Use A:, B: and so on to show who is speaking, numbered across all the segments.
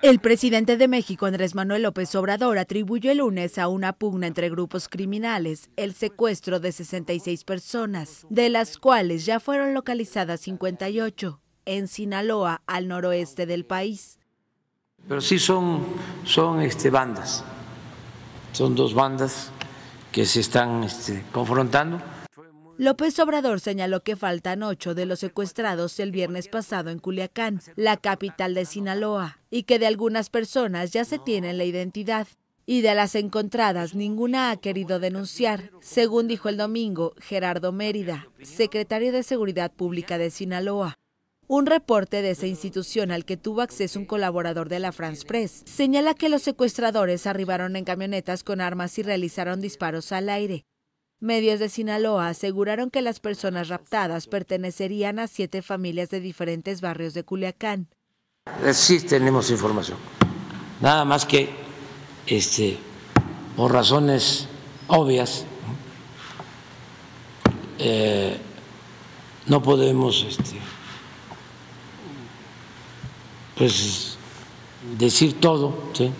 A: El presidente de México, Andrés Manuel López Obrador, atribuyó el lunes a una pugna entre grupos criminales el secuestro de 66 personas, de las cuales ya fueron localizadas 58 en Sinaloa, al noroeste del país.
B: Pero sí son, son este, bandas, son dos bandas que se están este, confrontando
A: López Obrador señaló que faltan ocho de los secuestrados el viernes pasado en Culiacán, la capital de Sinaloa, y que de algunas personas ya se tienen la identidad. Y de las encontradas, ninguna ha querido denunciar, según dijo el domingo Gerardo Mérida, secretario de Seguridad Pública de Sinaloa. Un reporte de esa institución al que tuvo acceso un colaborador de la France Press señala que los secuestradores arribaron en camionetas con armas y realizaron disparos al aire. Medios de Sinaloa aseguraron que las personas raptadas pertenecerían a siete familias de diferentes barrios de Culiacán.
B: Sí tenemos información. Nada más que este, por razones obvias eh, no podemos este, pues decir todo, ¿sí?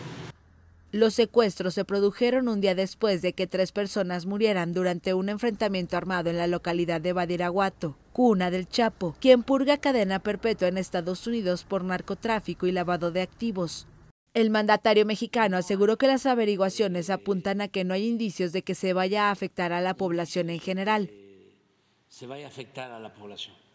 A: Los secuestros se produjeron un día después de que tres personas murieran durante un enfrentamiento armado en la localidad de Badiraguato, cuna del Chapo, quien purga cadena perpetua en Estados Unidos por narcotráfico y lavado de activos. El mandatario mexicano aseguró que las averiguaciones apuntan a que no hay indicios de que se vaya a afectar a la población en general. Eh, a afectar a la población.